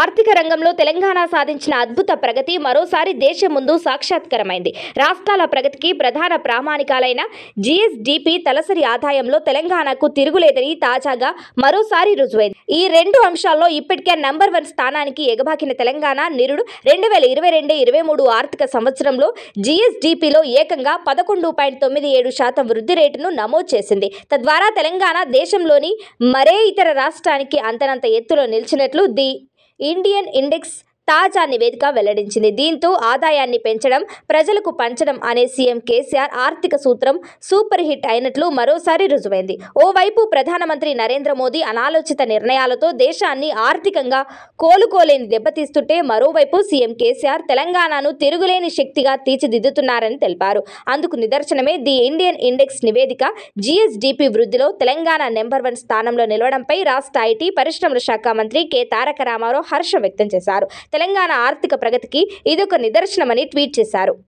ఆర్థిక రంగంలో తెలంగాణ సాధించిన అద్భుత ప్రగతి మరోసారి దేశం ముందు సాక్షాత్కరమైంది రాష్ట్రాల ప్రగతికి ప్రధాన ప్రామాణికాలైన జీఎస్డీపీ తలసరి ఆదాయంలో తెలంగాణకు తిరుగులేదని తాజాగా మరోసారి రుజువైంది ఈ రెండు అంశాల్లో ఇప్పటికే నంబర్ వన్ స్థానానికి ఎగబాకిన తెలంగాణ నిరుడు రెండు వేల ఇరవై రెండు ఇరవై మూడు ఆర్థిక సంవత్సరంలో జిఎస్డిపిలో ఏకంగా పదకొండు పాయింట్ తొమ్మిది ఏడు శాతం వృద్ధి రేటును నమోదు చేసింది తద్వారా తెలంగాణ దేశంలోని మరే ఇతర రాష్ట్రానికి అంతనంత ఎత్తులో నిలిచినట్లు ది Indian index తాజా నివేదిక వెల్లడించింది దీంతో ఆదాయాన్ని పెంచడం ప్రజలకు పంచడం అనే సీఎం కేసీఆర్ ఆర్థిక సూత్రం సూపర్ హిట్ అయినట్లు మరోసారి రుజువైంది ఓవైపు ప్రధానమంత్రి నరేంద్ర మోదీ అనాలోచిత నిర్ణయాలతో దేశాన్ని ఆర్థికంగా కోలుకోలేని దెబ్బతీస్తుంటే మరోవైపు సీఎం కేసీఆర్ తెలంగాణను తిరుగులేని శక్తిగా తీర్చిదిద్దుతున్నారని తెలిపారు అందుకు నిదర్శనమే ది ఇండియన్ ఇండెక్స్ నివేదిక జీఎస్డీపీ వృద్ధిలో తెలంగాణ నెంబర్ వన్ స్థానంలో నిలవడంపై రాష్ట్ర ఐటీ పరిశ్రమల శాఖ మంత్రి కె తారక రామారావు హర్షం వ్యక్తం చేశారు తెలంగాణ ఆర్థిక ప్రగతికి ఇదొక నిదర్శనమని ట్వీట్ చేశారు